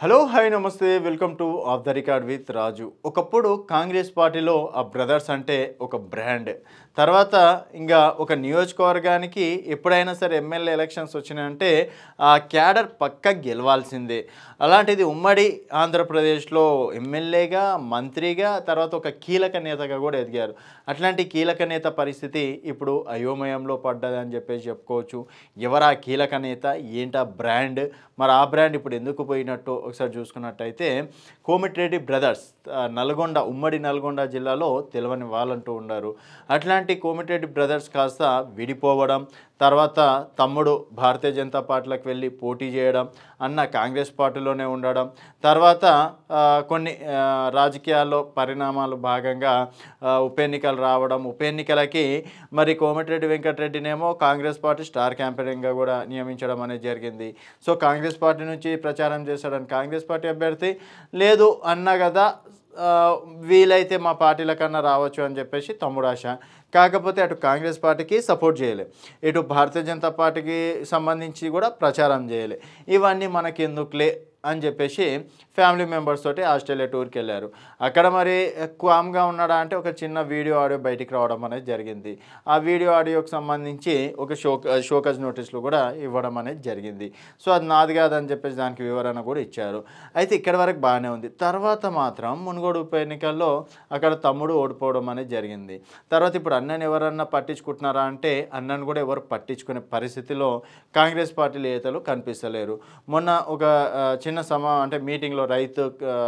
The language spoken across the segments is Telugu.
హలో హాయ్ నమస్తే welcome to off the record with Raju ఒకప్పుడు కాంగ్రెస్ పార్టీలో ఆ బ్రదర్స్ అంటే ఒక బ్రాండ్ తర్వాత ఇంకా ఒక నియోజకవర్గానికి ఎప్పుడైనా సరే ఎమ్మెల్యే ఎలక్షన్స్ వచ్చినాయంటే ఆ క్యాడర్ పక్క గెలవాల్సిందే అలాంటిది ఉమ్మడి ఆంధ్రప్రదేశ్లో ఎమ్మెల్యేగా మంత్రిగా తర్వాత ఒక కీలక నేతగా కూడా ఎదిగారు అట్లాంటి కీలక నేత పరిస్థితి ఇప్పుడు అయోమయంలో పడ్డదని చెప్పేసి చెప్పుకోవచ్చు ఎవరా కీలక నేత ఏంటా బ్రాండ్ మరి ఆ బ్రాండ్ ఇప్పుడు ఎందుకు పోయినట్టు ఒకసారి చూసుకున్నట్టయితే కోమిట్రెడ్డి బ్రదర్స్ నల్గొండ ఉమ్మడి నల్గొండ జిల్లాలో తెలవని వాళ్ళంటూ ఉన్నారు అట్లాంటి కోమిట్రెడ్డి బ్రదర్స్ కాస్త విడిపోవడం తర్వాత తమ్ముడు భారతీయ జనతా పార్టీలకు వెళ్ళి పోటీ చేయడం అన్న కాంగ్రెస్ పార్టీలోనే ఉండడం తర్వాత కొన్ని రాజకీయాల్లో పరిణామాలు భాగంగా ఉప ఎన్నికలు రావడం ఉప ఎన్నికలకి మరి కోమటిరెడ్డి వెంకటరెడ్డినేమో కాంగ్రెస్ పార్టీ స్టార్ క్యాంపెయినింగ్గా కూడా నియమించడం అనేది జరిగింది సో కాంగ్రెస్ పార్టీ నుంచి ప్రచారం చేశాడని కాంగ్రెస్ పార్టీ అభ్యర్థి లేదు అన్న కదా వీలైతే మా పార్టీల కన్నా రావచ్చు అని చెప్పేసి తమ్ముడు ఆశ కాకపోతే అటు కాంగ్రెస్ పార్టీకి సపోర్ట్ చేయలేదు ఇటు భారతీయ జనతా పార్టీకి సంబంధించి కూడా ప్రచారం చేయలే ఇవన్నీ ఎందుకులే అని చెప్పేసి ఫ్యామిలీ మెంబర్స్ తోటి ఆస్ట్రేలియా టూర్కి వెళ్ళారు అక్కడ మరి కామ్గా ఉన్నాడా అంటే ఒక చిన్న వీడియో ఆడియో బయటికి రావడం అనేది జరిగింది ఆ వీడియో ఆడియోకి సంబంధించి ఒక షో షోకజ్ నోటీసులు కూడా ఇవ్వడం అనేది జరిగింది సో అది నాది కాదని చెప్పేసి దానికి వివరణ కూడా ఇచ్చారు అయితే ఇక్కడ వరకు బాగానే ఉంది తర్వాత మాత్రం మునుగోడు ఉప ఎన్నికల్లో అక్కడ తమ్ముడు ఓడిపోవడం అనేది జరిగింది తర్వాత ఇప్పుడు అన్నని ఎవరన్నా పట్టించుకుంటున్నారా అంటే అన్నను కూడా ఎవరు పట్టించుకునే పరిస్థితిలో కాంగ్రెస్ పార్టీ నేతలు కనిపిస్తలేరు మొన్న ఒక చిన్న నిన్న సమ అంటే మీటింగ్లో రైతు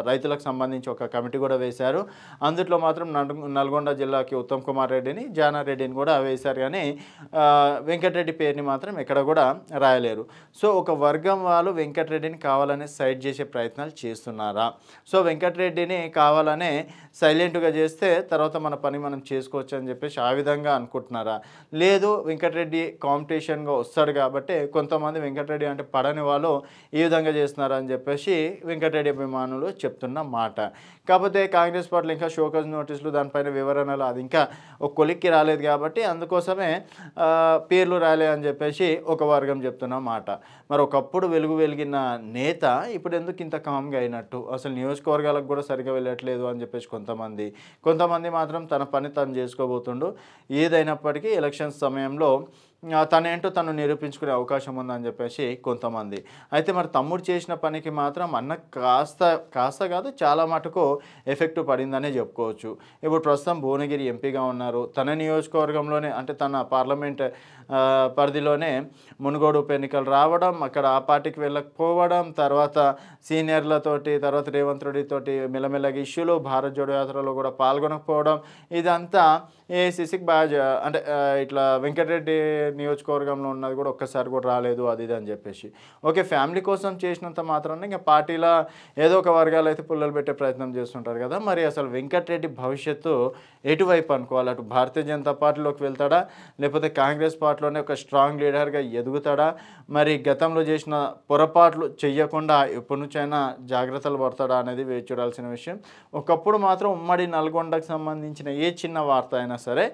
రైతులకు సంబంధించి ఒక కమిటీ కూడా వేశారు అందులో మాత్రం నల్గొండ జిల్లాకి ఉత్తమ్ కుమార్ రెడ్డిని జానారెడ్డిని కూడా వేశారు కానీ వెంకటరెడ్డి పేరుని మాత్రం ఎక్కడ కూడా రాయలేరు సో ఒక వర్గం వాళ్ళు వెంకటరెడ్డిని కావాలనే సైడ్ చేసే ప్రయత్నాలు చేస్తున్నారా సో వెంకటరెడ్డిని కావాలనే సైలెంట్గా చేస్తే తర్వాత మన పని మనం చేసుకోవచ్చు అని చెప్పేసి ఆ విధంగా అనుకుంటున్నారా లేదు వెంకటరెడ్డి కాంపిటీషన్గా వస్తాడు కాబట్టి కొంతమంది వెంకటరెడ్డి అంటే పడని వాళ్ళు ఈ విధంగా చేస్తున్నారా అని చెప్పేసి వెంకటరెడ్డి అభిమానులు చెప్తున్న మాట కాకపోతే కాంగ్రెస్ పార్టీలు ఇంకా షోకజ్ నోటీసులు దానిపైన వివరణలు అది ఇంకా ఒక కొలిక్కి రాలేదు కాబట్టి అందుకోసమే పేర్లు రాలే అని చెప్పేసి ఒక వర్గం చెప్తున్న మాట మరి ఒకప్పుడు వెలుగు వెలిగిన నేత ఇప్పుడు ఎందుకు ఇంత కామ్గా అయినట్టు అసలు నియోజకవర్గాలకు కూడా సరిగా వెళ్ళట్లేదు అని చెప్పేసి కొంతమంది కొంతమంది మాత్రం తన పని తను చేసుకోబోతుండు ఏదైనప్పటికీ ఎలక్షన్స్ సమయంలో తనేంటో తను నిరూపించుకునే అవకాశం ఉందని చెప్పేసి కొంతమంది అయితే మరి తమ్ముడు చేసిన పనికి మాత్రం అన్న కాస్త కాస్త కాదు చాలా మటుకు ఎఫెక్ట్ పడిందనే చెప్పుకోవచ్చు ఇప్పుడు ప్రస్తుతం భువనగిరి ఎంపీగా ఉన్నారు తన నియోజకవర్గంలోనే అంటే తన పార్లమెంట్ పరిధిలోనే మునుగోడు ఉప ఎన్నికలు రావడం అక్కడ ఆ పార్టీకి వెళ్ళకపోవడం తర్వాత సీనియర్లతోటి తర్వాత రేవంత్ రెడ్డితోటి మెల్లమెల్లగా ఇష్యూలు భారత్ జోడో యాత్రలో కూడా పాల్గొనకపోవడం ఇదంతా ఏఐసిసికి బాగా అంటే ఇట్లా వెంకటరెడ్డి నియోజకవర్గంలో ఉన్నది కూడా ఒక్కసారి కూడా రాలేదు అది ఇది అని చెప్పేసి ఓకే ఫ్యామిలీ కోసం చేసినంత మాత్రాన ఇంకా పార్టీలో ఏదో ఒక వర్గాలు అయితే పుల్లలు పెట్టే ప్రయత్నం చేస్తుంటారు కదా మరి అసలు వెంకటరెడ్డి భవిష్యత్తు ఎటువైపు అనుకోవాలి అటు భారతీయ జనతా పార్టీలోకి వెళ్తాడా లేకపోతే కాంగ్రెస్ పార్టీలోనే ఒక స్ట్రాంగ్ లీడర్గా ఎదుగుతాడా మరి గతంలో చేసిన పొరపాట్లు చెయ్యకుండా ఎప్పటి నుంచైనా జాగ్రత్తలు పడతాడా అనేది వేచి చూడాల్సిన విషయం ఒకప్పుడు మాత్రం ఉమ్మడి నల్గొండకు సంబంధించిన ఏ చిన్న వార్త అయినా సరే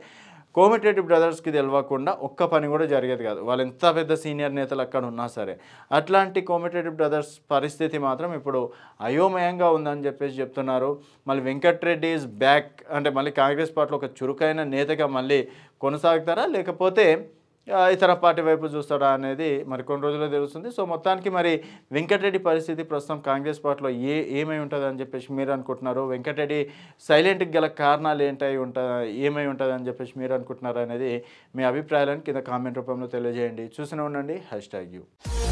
కోమిటేటివ్ బ్రదర్స్కి తెలియకుండా ఒక్క పని కూడా జరిగేది కాదు వాళ్ళు ఎంత పెద్ద సీనియర్ నేతలు అక్కడ ఉన్నా సరే అట్లాంటి కోమిటేటివ్ బ్రదర్స్ పరిస్థితి మాత్రం ఇప్పుడు అయోమయంగా ఉందని చెప్పేసి చెప్తున్నారు మళ్ళీ వెంకట్రెడ్డి ఈజ్ బ్యాక్ అంటే మళ్ళీ కాంగ్రెస్ పార్టీలో ఒక చురుకైన నేతగా మళ్ళీ కొనసాగుతారా లేకపోతే ఇతర పార్టీ వైపు చూస్తాడా అనేది మరి కొన్ని రోజుల్లో తెలుస్తుంది సో మొత్తానికి మరి వెంకటరెడ్డి పరిస్థితి ప్రస్తుతం కాంగ్రెస్ పార్టీలో ఏ ఏమై ఉంటుంది అని చెప్పేసి మీరు అనుకుంటున్నారు వెంకటరెడ్డి సైలెంట్కి గల కారణాలు ఏంటై ఉంటా ఏమై ఉంటుంది అని చెప్పేసి మీరు అనుకుంటున్నారు అనేది మీ అభిప్రాయాలను కింద కామెంట్ రూపంలో తెలియజేయండి చూసిన ఉండండి హ్యాష్ ట్యాగ్ యూ